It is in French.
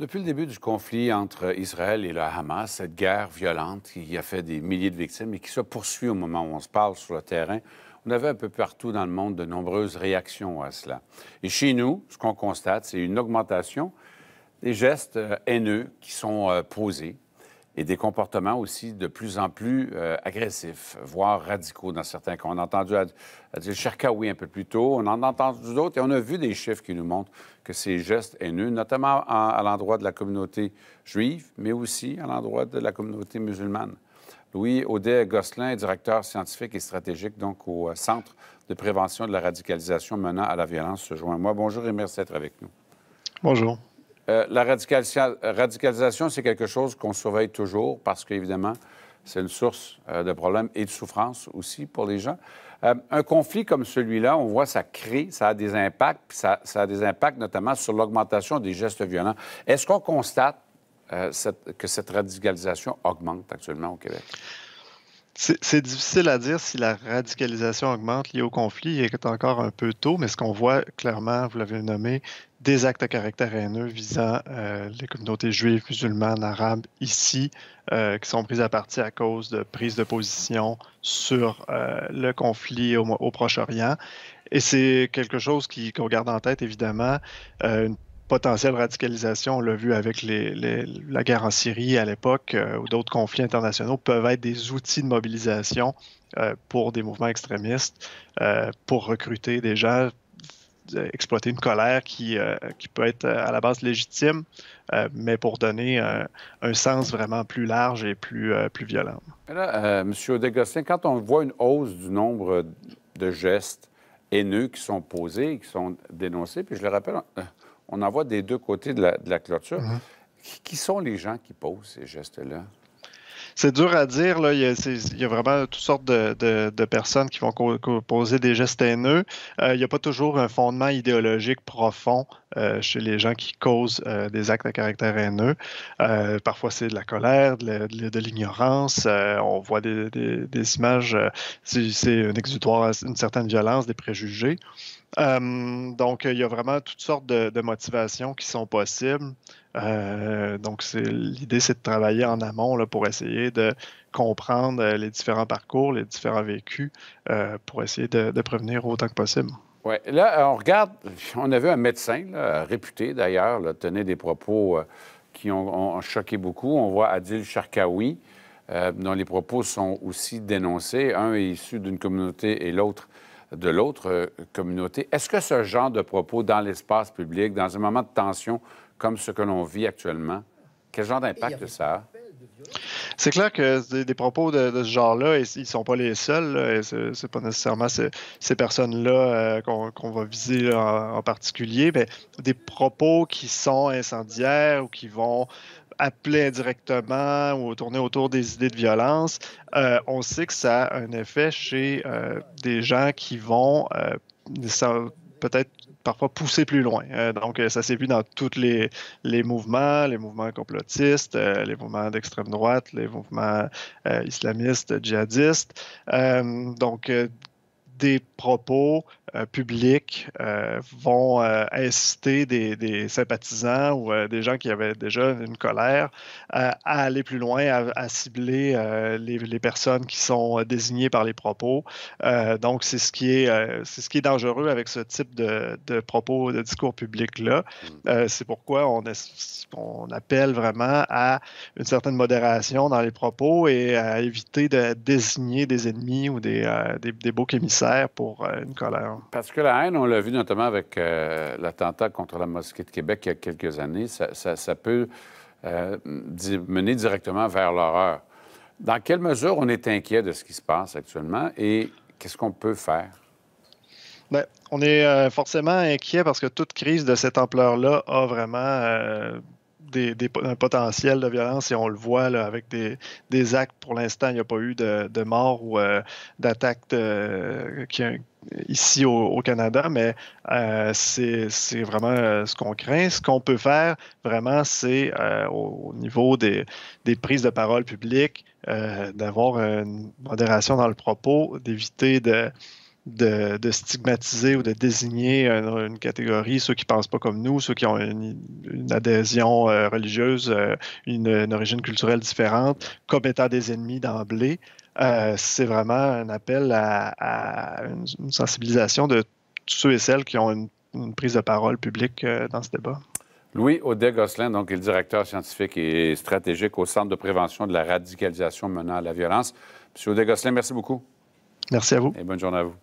Depuis le début du conflit entre Israël et le Hamas, cette guerre violente qui a fait des milliers de victimes et qui se poursuit au moment où on se parle sur le terrain, on avait un peu partout dans le monde de nombreuses réactions à cela. Et chez nous, ce qu'on constate, c'est une augmentation des gestes euh, haineux qui sont euh, posés, et des comportements aussi de plus en plus euh, agressifs, voire radicaux dans certains cas. On a entendu Adil un peu plus tôt, on en a entendu d'autres et on a vu des chiffres qui nous montrent que ces gestes haineux, notamment à, l'endroit de la communauté juive, mais aussi à l'endroit de la communauté musulmane. Louis Audet-Gosselin directeur scientifique et stratégique donc au euh, Centre de prévention de la radicalisation menant à la violence se joint à moi. Bonjour et merci d'être avec nous. Bonjour. Euh, la radicalisation, c'est quelque chose qu'on surveille toujours parce qu'évidemment, c'est une source euh, de problèmes et de souffrance aussi pour les gens. Euh, un conflit comme celui-là, on voit ça crée, ça a des impacts, puis ça, a des impacts notamment sur l'augmentation des gestes violents. Est-ce qu'on constate que cette radicalisation augmente actuellement au Québec? C'est difficile à dire si la radicalisation augmente liée au conflit il est encore un peu tôt, mais ce qu'on voit clairement, vous l'avez nommé, des actes à caractère haineux visant euh, les communautés juives, musulmanes, arabes ici, euh, qui sont prises à partie à cause de prises de position sur euh, le conflit au, Proche-Orient. Et c'est quelque chose qu'on garde en tête, évidemment potentielle radicalisation, on l'a vu avec les, la guerre en Syrie à l'époque euh, ou d'autres conflits internationaux, peuvent être des outils de mobilisation euh, pour des mouvements extrémistes, euh, pour recruter des gens, exploiter une colère qui, qui peut être à la base légitime, mais pour donner un sens vraiment plus large et plus, plus violent. Là, Monsieur Degossin, quand on voit une hausse du nombre de gestes haineux qui sont posés, qui sont dénoncés, puis je le rappelle, on en voit des deux côtés de la, clôture. Mhm. Qui sont les gens qui posent ces gestes-là? c'est dur à dire. Il, y a, vraiment toutes sortes de, personnes qui vont poser des gestes haineux. Euh, il n'y a pas toujours un fondement idéologique profond euh, chez les gens qui causent euh, des actes à caractère haineux. parfois, c'est de la colère, de, l'ignorance. on voit des, images, c'est un exutoire une certaine violence, des préjugés. Euh, donc, il y a vraiment toutes sortes de, motivations qui sont possibles. Euh, donc, l'idée, c'est de travailler en amont pour essayer de comprendre euh, les différents parcours, les différents vécus, pour essayer de, prévenir autant que possible. Oui. Là, on regarde, on avait un médecin réputé d'ailleurs tenait des propos qui ont, choqué beaucoup. On voit Adil Sharkawi, dont les propos sont aussi dénoncés. Un est issu d'une communauté et l'autre de l'autre euh, communauté. Est-ce que ce genre de propos dans l'espace public, dans un moment de tension comme ce que l'on vit actuellement, quel genre d'impact ça a? C'est clair que des, propos de, ce genre-là, ils ne sont pas les seuls. Ce n'est pas nécessairement ces, personnes-là euh, qu'on va viser en, en, particulier, mais des propos qui sont incendiaires ou qui vont appelait directement ou tourner autour des idées de violence, euh, on sait que ça a un effet chez euh, des gens qui vont euh, peut-être parfois pousser plus loin. donc, ça s'est vu dans tous les, les, mouvements, les mouvements complotistes, les mouvements d'extrême droite, les mouvements islamistes, djihadistes. donc, des propos euh, publics euh, vont euh, inciter des, sympathisants ou des gens qui avaient déjà une colère à aller plus loin, à, cibler les, personnes qui sont désignées par les propos. donc, c'est ce, qui est, c'est ce qui est dangereux avec ce type de, de propos, de discours public-là. Mm. c'est pourquoi on, on appelle vraiment à une certaine modération dans les propos et à éviter de désigner des ennemis ou des, des, des beaux émissaires pour euh, une colère. Parce que la haine, on l'a vu notamment avec euh, l'attentat contre la mosquée de Québec il y a quelques années, ça, peut euh, mener directement vers l'horreur. Dans quelle mesure on est inquiet de ce qui se passe actuellement et qu'est-ce qu'on peut faire? Bien, on est forcément inquiet parce que toute crise de cette ampleur-là a vraiment un potentiel de violence et on le voit avec des, actes. Pour l'instant, il n'y a pas eu de, de mort ou euh, d'attaque ici au, Canada, mais euh, c'est, vraiment euh, ce qu'on craint. Ce qu'on peut faire vraiment, c'est au, niveau des, des, prises de parole publiques, d'avoir une modération dans le propos, d'éviter de, de, stigmatiser ou de désigner une, catégorie, ceux qui pensent pas comme nous, ceux qui ont une, adhésion euh, religieuse, euh, une, origine culturelle différente, comme étant des ennemis d'emblée. Euh, c'est vraiment un appel à, une, sensibilisation de tous ceux et celles qui ont une, prise de parole publique dans ce débat. Louis Audet-Gosselin, donc, est le directeur scientifique et stratégique au Centre de prévention de la radicalisation menant à la violence. Monsieur Audet-Gosselin, merci beaucoup. Merci à vous. Et bonne journée à vous.